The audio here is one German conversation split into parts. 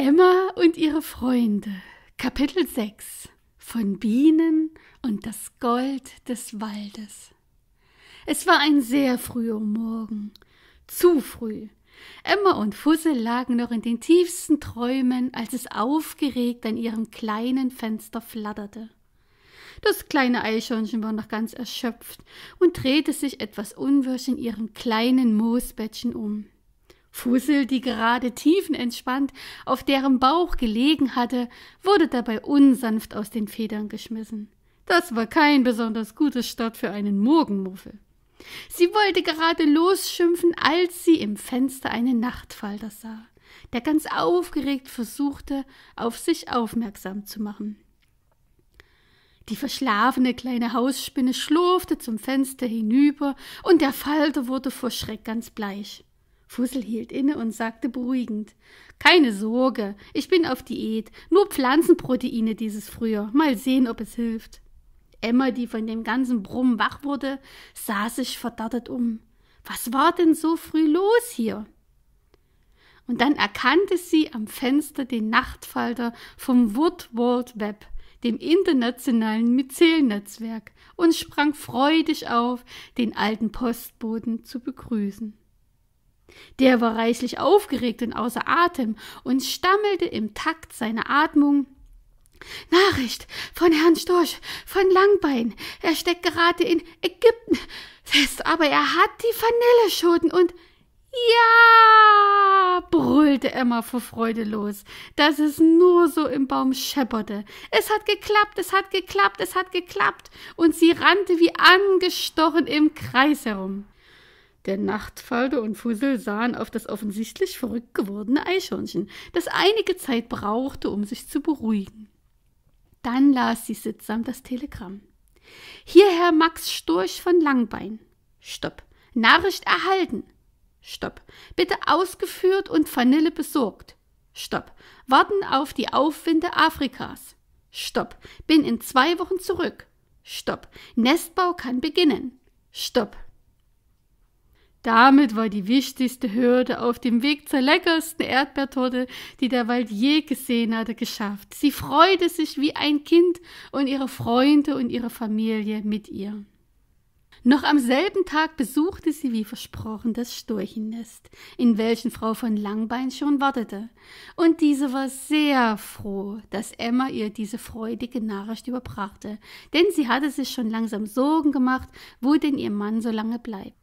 Emma und ihre Freunde, Kapitel 6 von Bienen und das Gold des Waldes. Es war ein sehr früher Morgen, zu früh. Emma und Fussel lagen noch in den tiefsten Träumen, als es aufgeregt an ihrem kleinen Fenster flatterte. Das kleine Eichhörnchen war noch ganz erschöpft und drehte sich etwas unwirsch in ihrem kleinen Moosbettchen um. Fussel, die gerade tiefenentspannt auf deren Bauch gelegen hatte, wurde dabei unsanft aus den Federn geschmissen. Das war kein besonders gutes Start für einen Morgenmuffel. Sie wollte gerade losschimpfen, als sie im Fenster einen Nachtfalter sah, der ganz aufgeregt versuchte, auf sich aufmerksam zu machen. Die verschlafene kleine Hausspinne schlurfte zum Fenster hinüber, und der Falter wurde vor Schreck ganz bleich. Fussel hielt inne und sagte beruhigend Keine Sorge, ich bin auf Diät, nur Pflanzenproteine dieses Frühjahr. Mal sehen, ob es hilft. Emma, die von dem ganzen Brummen wach wurde, sah sich verdattet um. Was war denn so früh los hier? Und dann erkannte sie am Fenster den Nachtfalter vom Wood World Web, dem internationalen Myzelnetzwerk, und sprang freudig auf, den alten Postboten zu begrüßen. Der war reichlich aufgeregt und außer Atem und stammelte im Takt seiner Atmung Nachricht von Herrn Storch von Langbein. Er steckt gerade in Ägypten fest, aber er hat die Vanilleschoten und ja, brüllte Emma vor Freude los, dass es nur so im Baum schepperte. Es hat geklappt, es hat geklappt, es hat geklappt, und sie rannte wie angestochen im Kreis herum. Der Nachtfalter und Fussel sahen auf das offensichtlich verrückt gewordene Eichhörnchen, das einige Zeit brauchte, um sich zu beruhigen. Dann las sie sittsam das Telegramm. Hierher Max Storch von Langbein. Stopp. Nachricht erhalten. Stopp. Bitte ausgeführt und Vanille besorgt. Stopp. Warten auf die Aufwinde Afrikas. Stopp. Bin in zwei Wochen zurück. Stopp. Nestbau kann beginnen. Stopp. Damit war die wichtigste Hürde auf dem Weg zur leckersten Erdbeertorte, die der Wald je gesehen hatte, geschafft. Sie freute sich wie ein Kind und ihre Freunde und ihre Familie mit ihr. Noch am selben Tag besuchte sie wie versprochen das Storchennest, in welchem Frau von Langbein schon wartete. Und diese war sehr froh, dass Emma ihr diese freudige Nachricht überbrachte, denn sie hatte sich schon langsam Sorgen gemacht, wo denn ihr Mann so lange bleibt.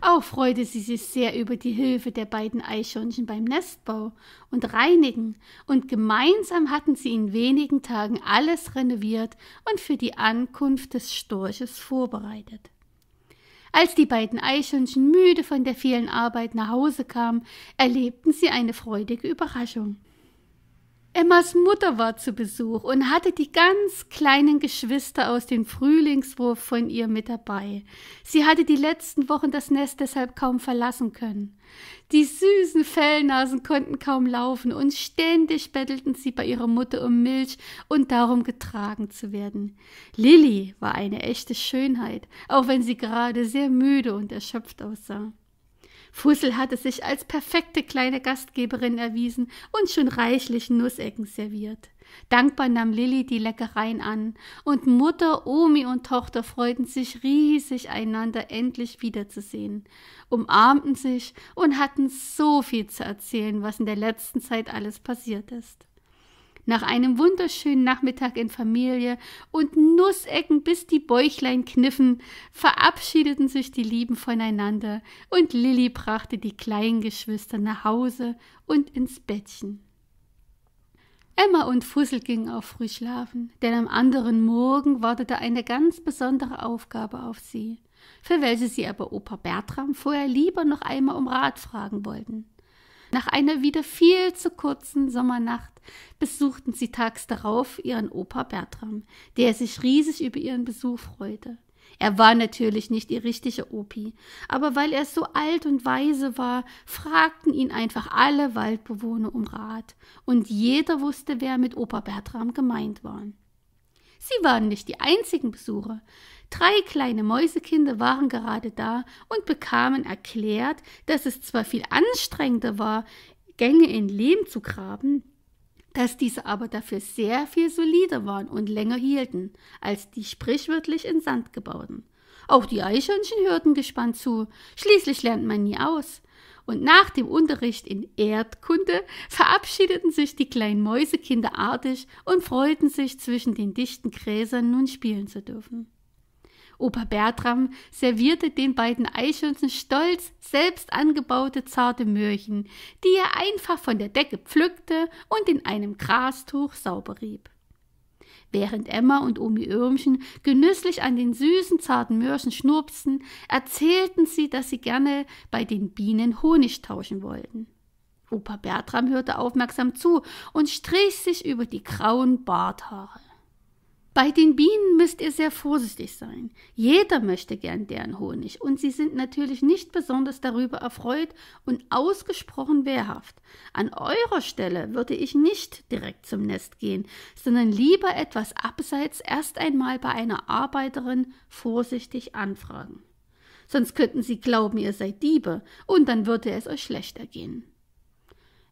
Auch freute sie sich sehr über die Hilfe der beiden Eichhörnchen beim Nestbau und Reinigen, und gemeinsam hatten sie in wenigen Tagen alles renoviert und für die Ankunft des Storches vorbereitet. Als die beiden Eichhörnchen müde von der vielen Arbeit nach Hause kamen, erlebten sie eine freudige Überraschung. Emmas Mutter war zu Besuch und hatte die ganz kleinen Geschwister aus dem Frühlingswurf von ihr mit dabei. Sie hatte die letzten Wochen das Nest deshalb kaum verlassen können. Die süßen Fellnasen konnten kaum laufen und ständig bettelten sie bei ihrer Mutter um Milch und darum getragen zu werden. Lilly war eine echte Schönheit, auch wenn sie gerade sehr müde und erschöpft aussah. Fussel hatte sich als perfekte kleine Gastgeberin erwiesen und schon reichlich Nussecken serviert. Dankbar nahm Lilli die Leckereien an, und Mutter, Omi und Tochter freuten sich riesig, einander endlich wiederzusehen, umarmten sich und hatten so viel zu erzählen, was in der letzten Zeit alles passiert ist. Nach einem wunderschönen Nachmittag in Familie und Nussecken bis die Bäuchlein kniffen, verabschiedeten sich die Lieben voneinander und Lilli brachte die kleinen Geschwister nach Hause und ins Bettchen. Emma und Fussel gingen auch früh schlafen, denn am anderen Morgen wartete eine ganz besondere Aufgabe auf sie, für welche sie aber Opa Bertram vorher lieber noch einmal um Rat fragen wollten. Nach einer wieder viel zu kurzen Sommernacht besuchten sie tags darauf ihren Opa Bertram, der sich riesig über ihren Besuch freute. Er war natürlich nicht ihr richtiger Opi, aber weil er so alt und weise war, fragten ihn einfach alle Waldbewohner um Rat, und jeder wusste, wer mit Opa Bertram gemeint war. Sie waren nicht die einzigen Besucher. Drei kleine Mäusekinder waren gerade da und bekamen erklärt, dass es zwar viel anstrengender war, Gänge in Lehm zu graben, dass diese aber dafür sehr viel solider waren und länger hielten als die sprichwörtlich in Sand gebauten. Auch die Eichhörnchen hörten gespannt zu. Schließlich lernt man nie aus und nach dem Unterricht in Erdkunde verabschiedeten sich die kleinen Mäusekinder artig und freuten sich, zwischen den dichten Gräsern nun spielen zu dürfen. Opa Bertram servierte den beiden Eichhörnchen stolz selbst angebaute zarte Möhrchen, die er einfach von der Decke pflückte und in einem Grastuch sauber rieb. Während Emma und Omi Irmchen genüsslich an den süßen, zarten Möhrchen schnurpsten, erzählten sie, dass sie gerne bei den Bienen Honig tauschen wollten. Opa Bertram hörte aufmerksam zu und strich sich über die grauen Barthaare. Bei den Bienen müsst ihr sehr vorsichtig sein. Jeder möchte gern deren Honig und sie sind natürlich nicht besonders darüber erfreut und ausgesprochen wehrhaft. An eurer Stelle würde ich nicht direkt zum Nest gehen, sondern lieber etwas abseits erst einmal bei einer Arbeiterin vorsichtig anfragen. Sonst könnten sie glauben, ihr seid Diebe und dann würde es euch schlechter gehen.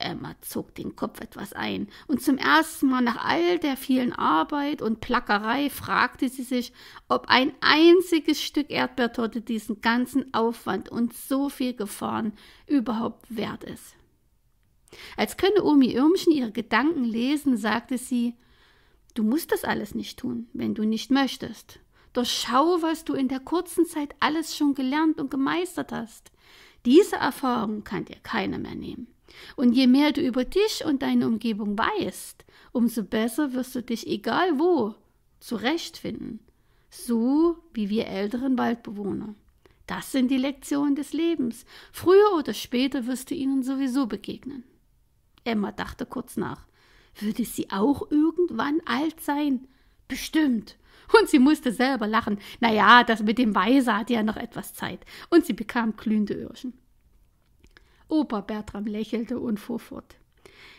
Emma zog den Kopf etwas ein, und zum ersten Mal nach all der vielen Arbeit und Plackerei fragte sie sich, ob ein einziges Stück Erdbeertorte diesen ganzen Aufwand und so viel Gefahren überhaupt wert ist. Als könne Omi Irmchen ihre Gedanken lesen, sagte sie Du musst das alles nicht tun, wenn du nicht möchtest. Doch schau, was du in der kurzen Zeit alles schon gelernt und gemeistert hast. Diese Erfahrung kann dir keiner mehr nehmen. Und je mehr du über dich und deine Umgebung weißt, umso besser wirst du dich egal wo zurechtfinden. So wie wir älteren Waldbewohner. Das sind die Lektionen des Lebens. Früher oder später wirst du ihnen sowieso begegnen. Emma dachte kurz nach. Würde sie auch irgendwann alt sein? Bestimmt. Und sie musste selber lachen. Naja, das mit dem Weiser hatte ja noch etwas Zeit. Und sie bekam glühende Irrchen. Opa Bertram lächelte und fuhr fort.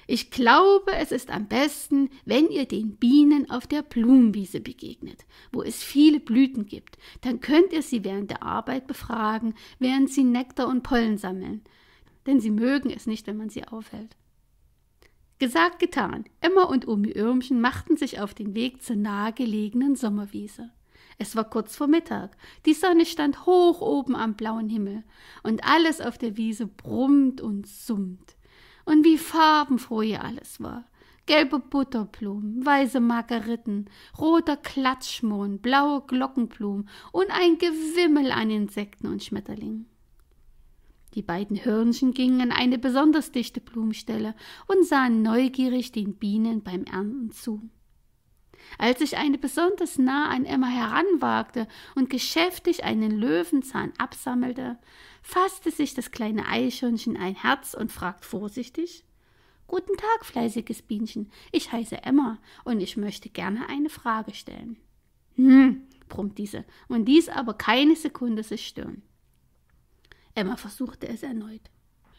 Ich glaube, es ist am besten, wenn ihr den Bienen auf der Blumenwiese begegnet, wo es viele Blüten gibt. Dann könnt ihr sie während der Arbeit befragen, während sie Nektar und Pollen sammeln. Denn sie mögen es nicht, wenn man sie aufhält. Gesagt, getan. Emma und Omi Irmchen machten sich auf den Weg zur nahegelegenen Sommerwiese. Es war kurz vor Mittag. Die Sonne stand hoch oben am blauen Himmel und alles auf der Wiese brummt und summt. Und wie farbenfroh hier alles war. Gelbe Butterblumen, weiße Margeriten, roter Klatschmohn, blaue Glockenblumen und ein Gewimmel an Insekten und Schmetterlingen. Die beiden Hörnchen gingen an eine besonders dichte Blumenstelle und sahen neugierig den Bienen beim Ernten zu. Als sich eine besonders nah an Emma heranwagte und geschäftig einen Löwenzahn absammelte, fasste sich das kleine Eichhörnchen ein Herz und fragt vorsichtig Guten Tag, fleißiges Bienchen, ich heiße Emma und ich möchte gerne eine Frage stellen. Hm, brummt diese und ließ aber keine Sekunde sich stören. Emma versuchte es erneut.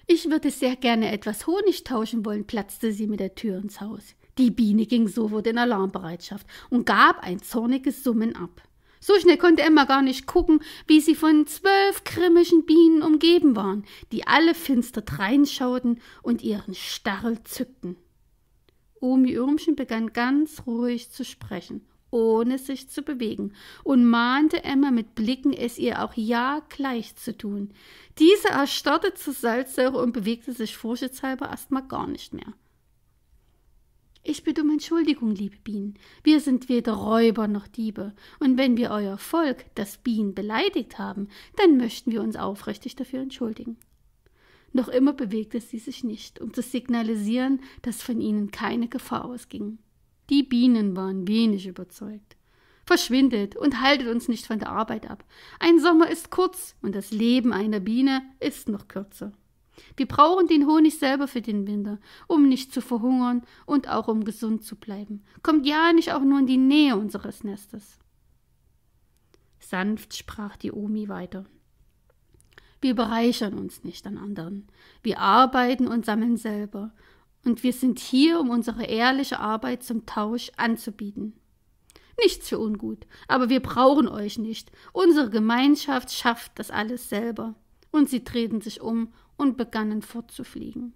Ich würde sehr gerne etwas Honig tauschen wollen, platzte sie mit der Tür ins Haus. Die Biene ging sofort in Alarmbereitschaft und gab ein zorniges Summen ab. So schnell konnte Emma gar nicht gucken, wie sie von zwölf grimmischen Bienen umgeben waren, die alle finster dreinschauten und ihren Stachel zückten. Omi Irmchen begann ganz ruhig zu sprechen, ohne sich zu bewegen, und mahnte Emma mit Blicken, es ihr auch ja gleich zu tun. Diese erstarrte zur Salzsäure und bewegte sich vorsichtshalber erstmal gar nicht mehr. Ich bitte um Entschuldigung, liebe Bienen. Wir sind weder Räuber noch Diebe. Und wenn wir euer Volk, das Bienen, beleidigt haben, dann möchten wir uns aufrichtig dafür entschuldigen. Noch immer bewegte sie sich nicht, um zu signalisieren, dass von ihnen keine Gefahr ausging. Die Bienen waren wenig überzeugt. Verschwindet und haltet uns nicht von der Arbeit ab. Ein Sommer ist kurz und das Leben einer Biene ist noch kürzer. Wir brauchen den Honig selber für den Winter, um nicht zu verhungern und auch um gesund zu bleiben. Kommt ja nicht auch nur in die Nähe unseres Nestes. Sanft sprach die Omi weiter. Wir bereichern uns nicht an anderen. Wir arbeiten und sammeln selber. Und wir sind hier, um unsere ehrliche Arbeit zum Tausch anzubieten. Nichts für ungut, aber wir brauchen euch nicht. Unsere Gemeinschaft schafft das alles selber. Und sie treten sich um und begannen fortzufliegen.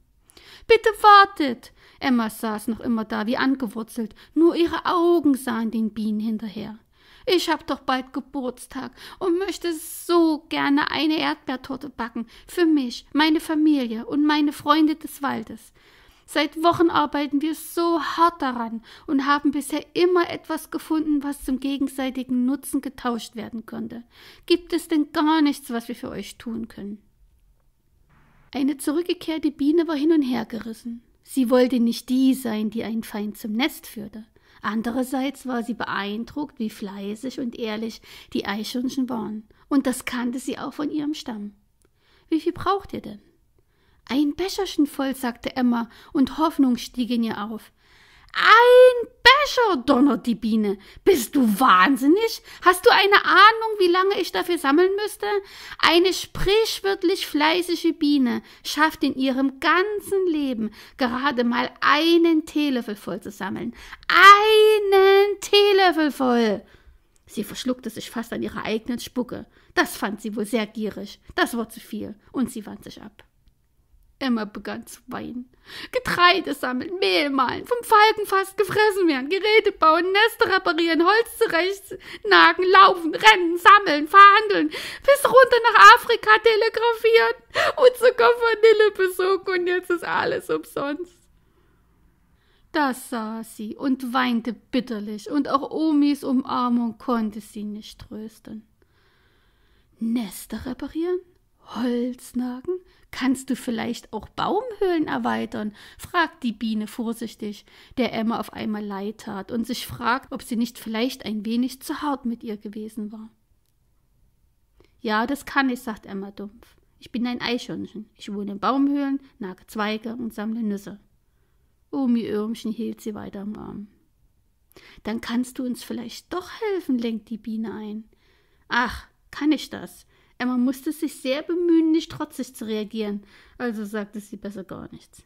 Bitte wartet! Emma saß noch immer da wie angewurzelt, nur ihre Augen sahen den Bienen hinterher. Ich hab doch bald Geburtstag und möchte so gerne eine Erdbeertorte backen. Für mich, meine Familie und meine Freunde des Waldes. Seit Wochen arbeiten wir so hart daran und haben bisher immer etwas gefunden, was zum gegenseitigen Nutzen getauscht werden könnte. Gibt es denn gar nichts, was wir für euch tun können? Eine zurückgekehrte Biene war hin und her gerissen. Sie wollte nicht die sein, die einen Feind zum Nest führte. Andererseits war sie beeindruckt, wie fleißig und ehrlich die Eichhörnchen waren. Und das kannte sie auch von ihrem Stamm. Wie viel braucht ihr denn? Ein Becherchen voll, sagte Emma, und Hoffnung stieg in ihr auf. Ein Becher, donnert die Biene. Bist du wahnsinnig? Hast du eine Ahnung, wie lange ich dafür sammeln müsste? Eine sprichwörtlich fleißige Biene schafft in ihrem ganzen Leben gerade mal einen Teelöffel voll zu sammeln. Einen Teelöffel voll! Sie verschluckte sich fast an ihrer eigenen Spucke. Das fand sie wohl sehr gierig. Das war zu viel. Und sie wandte sich ab. Emma begann zu weinen. Getreide sammeln, Mehl mahlen, vom Falken fast gefressen werden, Geräte bauen, Nester reparieren, Holz zurecht, nagen, laufen, rennen, sammeln, verhandeln, bis runter nach Afrika telegrafieren und sogar Vanille besuchen und jetzt ist alles umsonst. Da saß sie und weinte bitterlich und auch Omis Umarmung konnte sie nicht trösten. Nester reparieren, Holz nagen, Kannst du vielleicht auch Baumhöhlen erweitern? fragt die Biene vorsichtig, der Emma auf einmal leid tat und sich fragt, ob sie nicht vielleicht ein wenig zu hart mit ihr gewesen war. Ja, das kann ich, sagt Emma dumpf. Ich bin ein Eichhörnchen. Ich wohne in Baumhöhlen, nage Zweige und sammle Nüsse. Omi oh, Öhrmchen hielt sie weiter am Arm. Dann kannst du uns vielleicht doch helfen, lenkt die Biene ein. Ach, kann ich das? Emma musste sich sehr bemühen, nicht trotzig zu reagieren, also sagte sie besser gar nichts.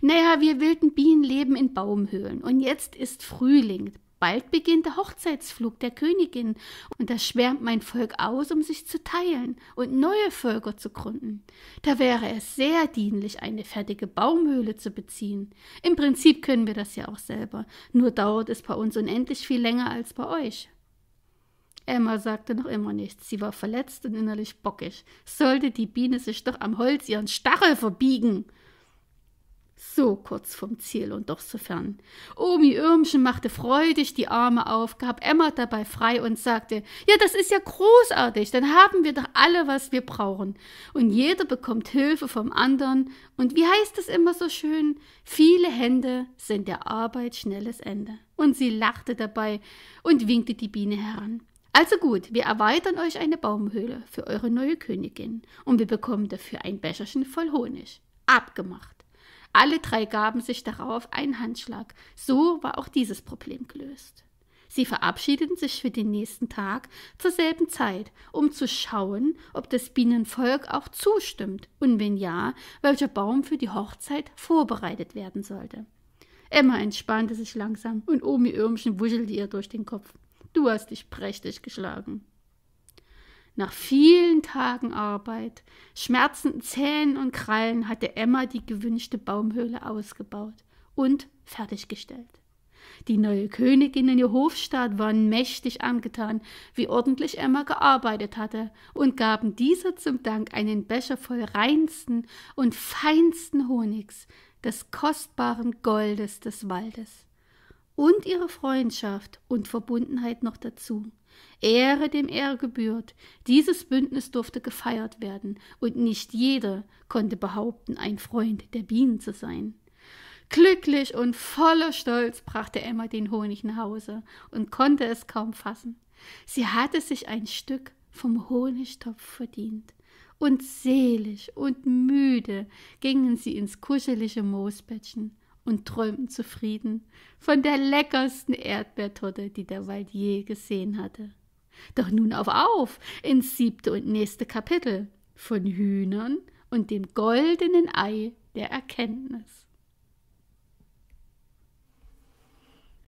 Naja, wir wilden Bienen leben in Baumhöhlen und jetzt ist Frühling. Bald beginnt der Hochzeitsflug der Königin und da schwärmt mein Volk aus, um sich zu teilen und neue Völker zu gründen. Da wäre es sehr dienlich, eine fertige Baumhöhle zu beziehen. Im Prinzip können wir das ja auch selber, nur dauert es bei uns unendlich viel länger als bei euch. Emma sagte noch immer nichts. Sie war verletzt und innerlich bockig. Sollte die Biene sich doch am Holz ihren Stachel verbiegen? So kurz vom Ziel und doch so fern. Omi Irmchen machte freudig die Arme auf, gab Emma dabei frei und sagte, ja, das ist ja großartig, dann haben wir doch alle, was wir brauchen. Und jeder bekommt Hilfe vom anderen. Und wie heißt es immer so schön? Viele Hände sind der Arbeit schnelles Ende. Und sie lachte dabei und winkte die Biene heran. Also gut, wir erweitern euch eine Baumhöhle für eure neue Königin und wir bekommen dafür ein Becherchen voll Honig. Abgemacht. Alle drei gaben sich darauf einen Handschlag. So war auch dieses Problem gelöst. Sie verabschiedeten sich für den nächsten Tag zur selben Zeit, um zu schauen, ob das Bienenvolk auch zustimmt und wenn ja, welcher Baum für die Hochzeit vorbereitet werden sollte. Emma entspannte sich langsam und Omi Irmchen wuschelte ihr durch den Kopf. Du hast dich prächtig geschlagen. Nach vielen Tagen Arbeit, schmerzenden Zähnen und Krallen hatte Emma die gewünschte Baumhöhle ausgebaut und fertiggestellt. Die neue Königin in ihr Hofstaat waren mächtig angetan, wie ordentlich Emma gearbeitet hatte, und gaben dieser zum Dank einen Becher voll reinsten und feinsten Honigs, des kostbaren Goldes des Waldes und ihre Freundschaft und Verbundenheit noch dazu. Ehre dem Ehre gebührt. Dieses Bündnis durfte gefeiert werden, und nicht jeder konnte behaupten, ein Freund der Bienen zu sein. Glücklich und voller Stolz brachte Emma den Honig nach Hause und konnte es kaum fassen. Sie hatte sich ein Stück vom Honigtopf verdient, und selig und müde gingen sie ins kuschelige Moosbettchen und träumten zufrieden von der leckersten Erdbeertorte, die der Wald je gesehen hatte. Doch nun auf auf ins siebte und nächste Kapitel von Hühnern und dem goldenen Ei der Erkenntnis.